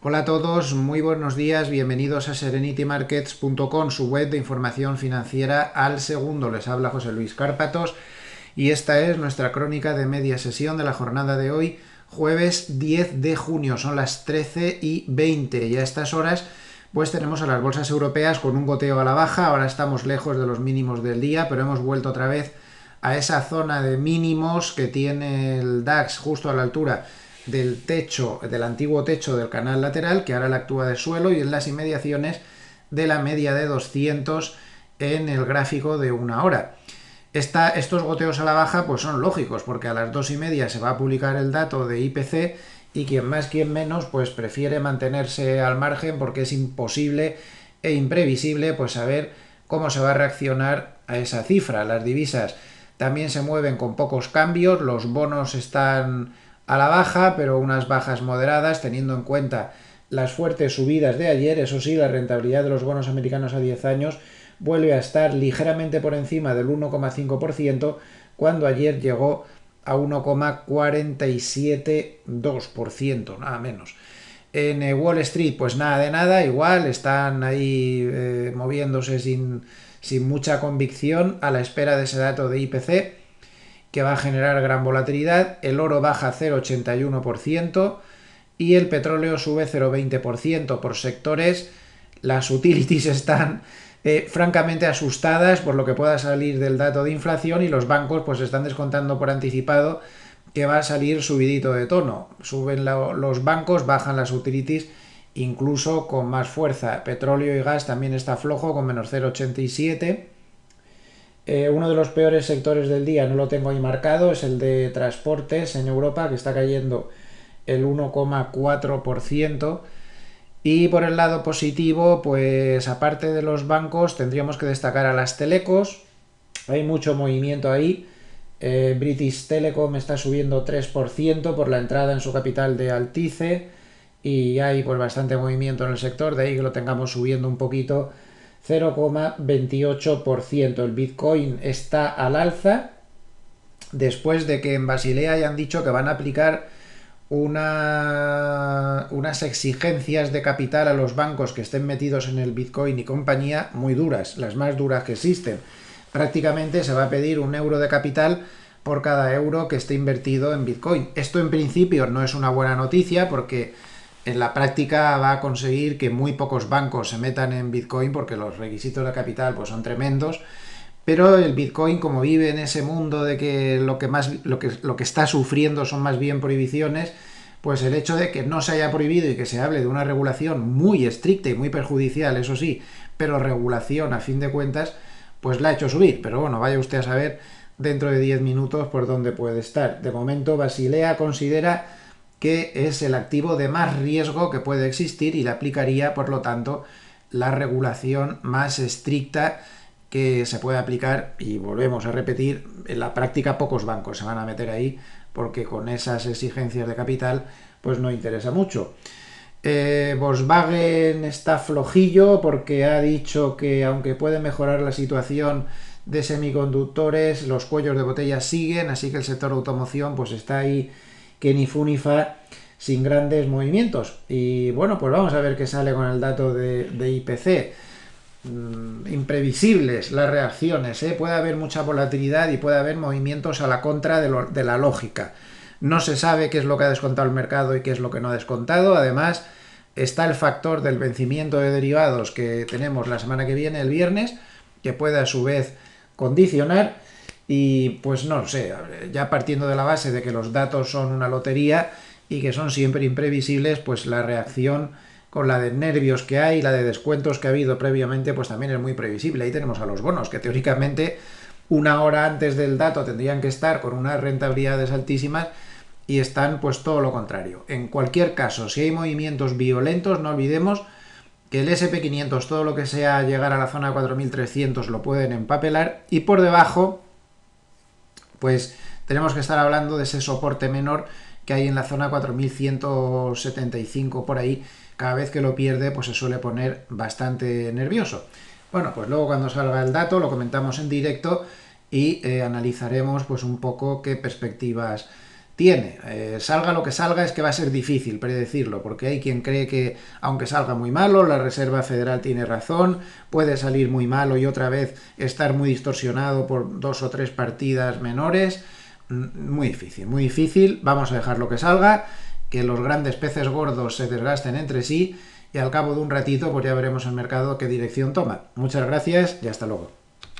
Hola a todos, muy buenos días, bienvenidos a serenitymarkets.com, su web de información financiera al segundo. Les habla José Luis Cárpatos y esta es nuestra crónica de media sesión de la jornada de hoy, jueves 10 de junio, son las 13 y 20 y a estas horas pues tenemos a las bolsas europeas con un goteo a la baja, ahora estamos lejos de los mínimos del día, pero hemos vuelto otra vez a esa zona de mínimos que tiene el DAX justo a la altura del techo, del antiguo techo del canal lateral, que ahora la actúa de suelo y en las inmediaciones de la media de 200 en el gráfico de una hora. estos goteos a la baja pues son lógicos, porque a las dos y media se va a publicar el dato de IPC y quien más, quien menos, pues prefiere mantenerse al margen porque es imposible e imprevisible pues saber cómo se va a reaccionar a esa cifra. Las divisas también se mueven con pocos cambios, los bonos están a la baja, pero unas bajas moderadas teniendo en cuenta las fuertes subidas de ayer. Eso sí, la rentabilidad de los bonos americanos a 10 años vuelve a estar ligeramente por encima del 1,5% cuando ayer llegó a 1,472%, nada menos. En eh, Wall Street, pues nada de nada, igual están ahí eh, moviéndose sin, sin mucha convicción a la espera de ese dato de IPC que va a generar gran volatilidad, el oro baja 0,81% y el petróleo sube 0,20% por sectores. Las utilities están eh, francamente asustadas por lo que pueda salir del dato de inflación y los bancos pues están descontando por anticipado que va a salir subidito de tono. Suben los bancos, bajan las utilities incluso con más fuerza. Petróleo y gas también está flojo con menos 0,87 eh, uno de los peores sectores del día, no lo tengo ahí marcado, es el de transportes en Europa, que está cayendo el 1,4%. Y por el lado positivo, pues aparte de los bancos, tendríamos que destacar a las telecos. Hay mucho movimiento ahí. Eh, British Telecom está subiendo 3% por la entrada en su capital de Altice. Y hay pues bastante movimiento en el sector, de ahí que lo tengamos subiendo un poquito 0,28%. El Bitcoin está al alza después de que en Basilea hayan dicho que van a aplicar una, unas exigencias de capital a los bancos que estén metidos en el Bitcoin y compañía muy duras, las más duras que existen. Prácticamente se va a pedir un euro de capital por cada euro que esté invertido en Bitcoin. Esto en principio no es una buena noticia porque en la práctica va a conseguir que muy pocos bancos se metan en Bitcoin porque los requisitos de capital pues, son tremendos. Pero el Bitcoin, como vive en ese mundo de que lo que, más, lo que, lo que está sufriendo son más bien prohibiciones, pues el hecho de que no se haya prohibido y que se hable de una regulación muy estricta y muy perjudicial, eso sí, pero regulación a fin de cuentas, pues la ha hecho subir. Pero bueno, vaya usted a saber dentro de 10 minutos por dónde puede estar. De momento, Basilea considera que es el activo de más riesgo que puede existir y le aplicaría, por lo tanto, la regulación más estricta que se puede aplicar y volvemos a repetir, en la práctica pocos bancos se van a meter ahí porque con esas exigencias de capital pues no interesa mucho. Eh, Volkswagen está flojillo porque ha dicho que aunque puede mejorar la situación de semiconductores, los cuellos de botella siguen, así que el sector automoción pues está ahí que ni fu ni fa sin grandes movimientos. Y bueno, pues vamos a ver qué sale con el dato de, IPC. Mm, imprevisibles las reacciones, ¿eh? puede haber mucha volatilidad y puede haber movimientos a la contra de la lógica. No se sabe qué es lo que ha descontado el mercado y qué es lo que no ha descontado. Además, está el factor del vencimiento de derivados que tenemos la semana que viene, el viernes, que puede a su vez condicionar. Y pues no sé, ya partiendo de la base de que los datos son una lotería y que son siempre imprevisibles, pues la reacción con la de nervios que hay, la de descuentos que ha habido previamente, pues también es muy previsible. Ahí tenemos a los bonos, que teóricamente una hora antes del dato tendrían que estar con unas rentabilidades altísimas y están pues todo lo contrario. En cualquier caso, si hay movimientos violentos, no olvidemos que el SP500, todo lo que sea llegar a la zona 4300, lo pueden empapelar y por debajo pues tenemos que estar hablando de ese soporte menor que hay en la zona 4175 por ahí. Cada vez que lo pierde, pues se suele poner bastante nervioso. Bueno, pues luego cuando salga el dato lo comentamos en directo y eh, analizaremos pues un poco qué perspectivas tiene. Eh, salga lo que salga, es que va a ser difícil predecirlo, porque hay quien cree que, aunque salga muy malo, la Reserva Federal tiene razón, puede salir muy malo y otra vez estar muy distorsionado por dos o tres partidas menores. Mm, muy difícil, muy difícil. Vamos a dejar lo que salga, que los grandes peces gordos se desgasten entre sí y al cabo de un ratito pues ya veremos el mercado qué dirección toma. Muchas gracias y hasta luego.